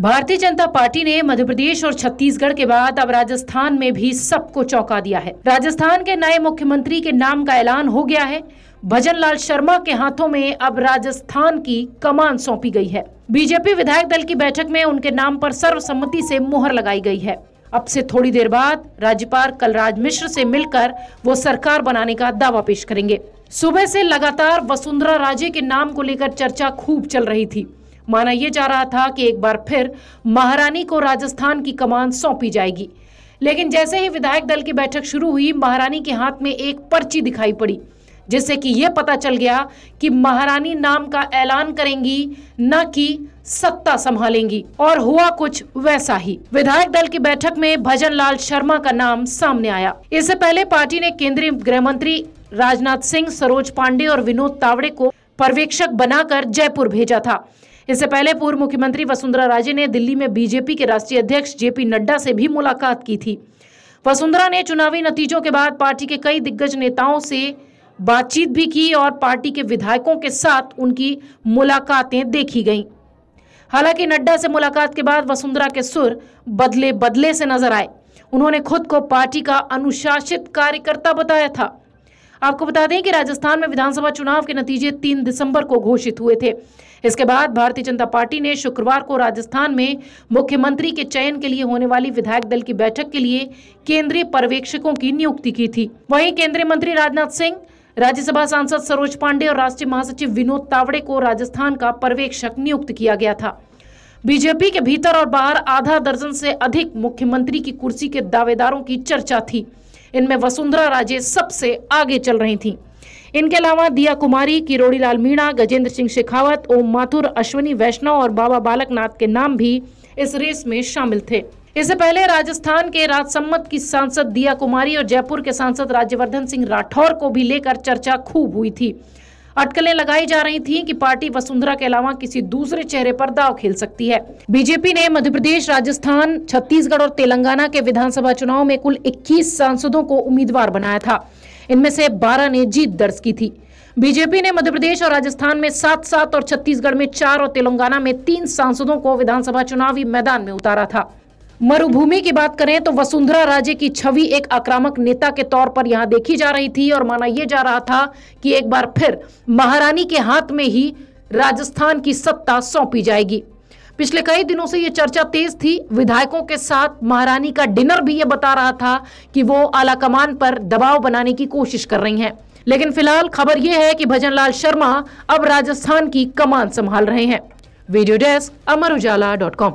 भारतीय जनता पार्टी ने मध्य प्रदेश और छत्तीसगढ़ के बाद अब राजस्थान में भी सबको चौंका दिया है राजस्थान के नए मुख्यमंत्री के नाम का ऐलान हो गया है भजन लाल शर्मा के हाथों में अब राजस्थान की कमान सौंपी गई है बीजेपी विधायक दल की बैठक में उनके नाम पर सर्वसम्मति से मुहर लगाई गई है अब से थोड़ी देर बाद राज्यपाल कलराज मिश्र से मिलकर वो सरकार बनाने का दावा पेश करेंगे सुबह से लगातार वसुंधरा राजे के नाम को लेकर चर्चा खूब चल रही थी माना यह जा रहा था कि एक बार फिर महारानी को राजस्थान की कमान सौंपी जाएगी लेकिन जैसे ही विधायक दल की बैठक शुरू हुई महारानी के हाथ में एक पर्ची दिखाई पड़ी जिससे कि यह पता चल गया कि महारानी नाम का ऐलान करेंगी न कि सत्ता संभालेंगी और हुआ कुछ वैसा ही विधायक दल की बैठक में भजन लाल शर्मा का नाम सामने आया इससे पहले पार्टी ने केंद्रीय गृह मंत्री राजनाथ सिंह सरोज पांडे और विनोद तावड़े को पर्यवेक्षक बनाकर जयपुर भेजा था इससे पहले पूर्व मुख्यमंत्री वसुंधरा राजे ने दिल्ली में बीजेपी के राष्ट्रीय अध्यक्ष जेपी नड्डा से भी मुलाकात की थी वसुंधरा ने चुनावी नतीजों के बाद पार्टी के कई दिग्गज नेताओं से बातचीत भी की और पार्टी के विधायकों के साथ उनकी मुलाकातें देखी गईं हालांकि नड्डा से मुलाकात के बाद वसुंधरा के सुर बदले बदले से नजर आए उन्होंने खुद को पार्टी का अनुशासित कार्यकर्ता बताया था आपको बता दें कि राजस्थान में विधानसभा चुनाव के नतीजे तीन दिसंबर को घोषित हुए थे इसके बाद भारतीय जनता पार्टी ने शुक्रवार को राजस्थान में मुख्यमंत्री के चयन के लिए होने वाली विधायक दल की बैठक के लिए केंद्रीय पर्यवेक्षकों की नियुक्ति की थी वही केंद्रीय मंत्री राजनाथ सिंह राज्यसभा सांसद सरोज पांडे और राष्ट्रीय महासचिव विनोद तावड़े को राजस्थान का पर्यवेक्षक नियुक्त किया गया था बीजेपी के भीतर और बाहर आधा दर्जन से अधिक मुख्यमंत्री की कुर्सी के दावेदारों की चर्चा थी इनमें वसुंधरा राजे सबसे आगे चल रही थी इनके अलावा दिया कुमारी किरोड़ी लाल मीणा गजेंद्र सिंह शेखावत ओम माथुर अश्वनी वैष्णव और बाबा बालकनाथ के नाम भी इस रेस में शामिल थे इससे पहले राजस्थान के राजसम्मत की सांसद दिया कुमारी और जयपुर के सांसद राज्यवर्धन सिंह राठौर को भी लेकर चर्चा खूब हुई थी अटकलें लगाई जा रही थीं कि पार्टी वसुंधरा के अलावा किसी दूसरे चेहरे पर दाव खेल सकती है बीजेपी ने मध्य प्रदेश राजस्थान छत्तीसगढ़ और तेलंगाना के विधानसभा चुनाव में कुल 21 सांसदों को उम्मीदवार बनाया था इनमें से 12 ने जीत दर्ज की थी बीजेपी ने मध्य प्रदेश और राजस्थान में सात सात और छत्तीसगढ़ में चार और तेलंगाना में तीन सांसदों को विधानसभा चुनावी मैदान में उतारा था मरुभूमि की बात करें तो वसुंधरा राजे की छवि एक आक्रामक नेता के तौर पर यहाँ देखी जा रही थी और माना यह जा रहा था कि एक बार फिर महारानी के हाथ में ही राजस्थान की सत्ता सौंपी जाएगी पिछले कई दिनों से ये चर्चा तेज थी विधायकों के साथ महारानी का डिनर भी ये बता रहा था कि वो आलाकमान पर दबाव बनाने की कोशिश कर रही हैं लेकिन फिलहाल खबर यह है कि लाल शर्मा अब राजस्थान की कमान संभाल रहे हैं video desk Amar Ujala dot com